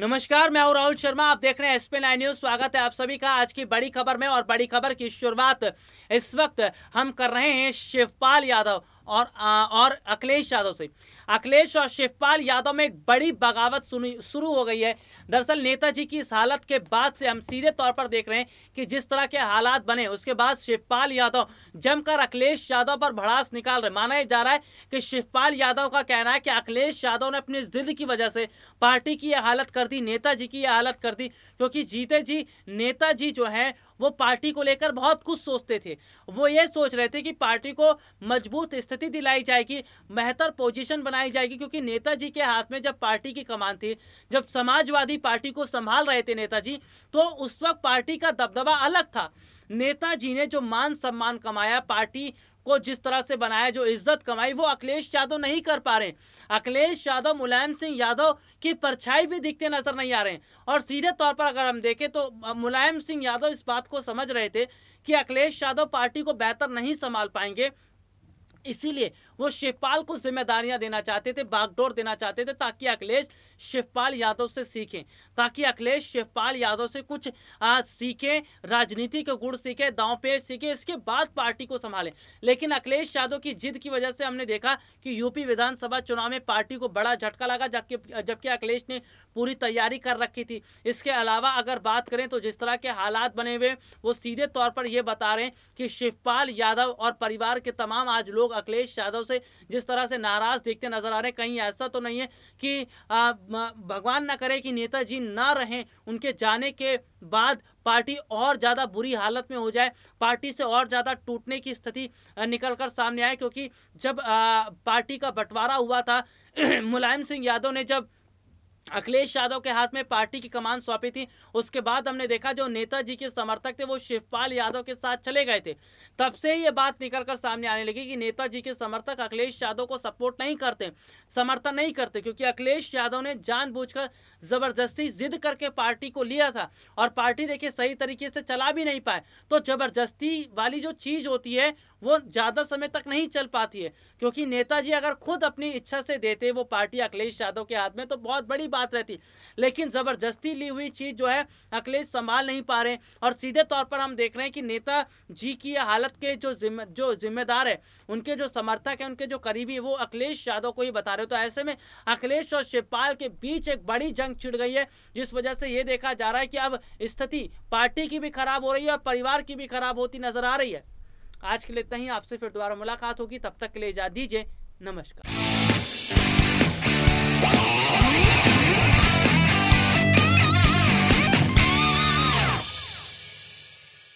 नमस्कार मैं राहुल शर्मा आप देख रहे हैं एसपी नाइन न्यूज स्वागत है आप सभी का आज की बड़ी खबर में और बड़ी खबर की शुरुआत इस वक्त हम कर रहे हैं शिवपाल यादव और आ, और अखिलेश यादव से अखिलेश और शिवपाल यादव में एक बड़ी बगावत शुरू हो गई है दरअसल नेताजी की इस हालत के बाद से हम सीधे तौर पर देख रहे हैं कि जिस तरह के हालात बने उसके बाद शिवपाल यादव जमकर अखिलेश यादव पर भड़ास निकाल रहे माना जा रहा है कि शिवपाल यादव का कहना है कि अखिलेश यादव ने अपनी जिद की वजह से पार्टी की यह हालत कर दी नेताजी की यह हालत कर दी क्योंकि जीते जी नेताजी जो हैं वो पार्टी को लेकर बहुत कुछ सोचते थे वो ये सोच रहे थे कि पार्टी को मजबूत स्थिति दिलाई जाएगी बेहतर पोजीशन बनाई जाएगी क्योंकि नेताजी के हाथ में जब पार्टी की कमान थी जब समाजवादी पार्टी को संभाल रहे थे नेताजी तो उस वक्त पार्टी का दबदबा अलग था नेताजी ने जो मान सम्मान कमाया पार्टी को जिस तरह से बनाया जो इज्जत कमाई वो अखिलेश यादव नहीं कर पा रहे अखिलेश यादव मुलायम सिंह यादव की परछाई भी दिखते नजर नहीं आ रहे हैं और सीधे तौर पर अगर हम देखें तो मुलायम सिंह यादव इस बात को समझ रहे थे कि अखिलेश यादव पार्टी को बेहतर नहीं संभाल पाएंगे इसीलिए वो शिवपाल को जिम्मेदारियां देना चाहते थे बागडोर देना चाहते थे ताकि अखिलेश शिवपाल यादव से सीखें ताकि अखिलेश शिवपाल यादव से कुछ सीखें राजनीति के गुण सीखें दाव पेश सीखें इसके बाद पार्टी को संभालें लेकिन अखिलेश यादव की जिद की वजह से हमने देखा कि यूपी विधानसभा चुनाव में पार्टी को बड़ा झटका लगा जबकि जबकि अखिलेश ने पूरी तैयारी कर रखी थी इसके अलावा अगर बात करें तो जिस तरह के हालात बने हुए वो सीधे तौर पर यह बता रहे हैं कि शिवपाल यादव और परिवार के तमाम आज लोग अखिलेश यादव से जिस तरह से नाराज़ देखते नजर आ रहे कहीं ऐसा तो नहीं है कि भगवान ना करे कि नेताजी ना रहें उनके जाने के बाद पार्टी और ज़्यादा बुरी हालत में हो जाए पार्टी से और ज़्यादा टूटने की स्थिति निकल कर सामने आए क्योंकि जब पार्टी का बंटवारा हुआ था मुलायम सिंह यादव ने जब अखिलेश यादव के हाथ में पार्टी की कमान सौंपी थी उसके बाद हमने देखा जो नेताजी के समर्थक थे वो शिवपाल यादव के साथ चले गए थे तब से ही ये बात निकल कर सामने आने लगी कि नेताजी के समर्थक अखिलेश यादव को सपोर्ट नहीं करते समर्थन नहीं करते क्योंकि अखिलेश यादव ने जानबूझकर जबरदस्ती जिद करके पार्टी को लिया था और पार्टी देखिए सही तरीके से चला भी नहीं पाए तो जबरदस्ती वाली जो चीज़ होती है वो ज़्यादा समय तक नहीं चल पाती है क्योंकि नेताजी अगर खुद अपनी इच्छा से देते वो पार्टी अखिलेश यादव के हाथ में तो बहुत बड़ी बात रहती लेकिन ज़बरदस्ती ली हुई चीज़ जो है अखिलेश संभाल नहीं पा रहे और सीधे तौर पर हम देख रहे हैं कि नेता जी की हालत के जो जिम्मे जो जिम्मेदार है उनके जो समर्थक हैं उनके जो करीबी वो अखिलेश यादव को ही बता रहे हो तो ऐसे में अखिलेश और शिवपाल के बीच एक बड़ी जंग छिड़ गई है जिस वजह से ये देखा जा रहा है कि अब स्थिति पार्टी की भी खराब हो रही है और परिवार की भी खराब होती नजर आ रही है आज के लिए इतना ही आपसे फिर दोबारा मुलाकात होगी तब तक के लिए इजाजत दीजिए नमस्कार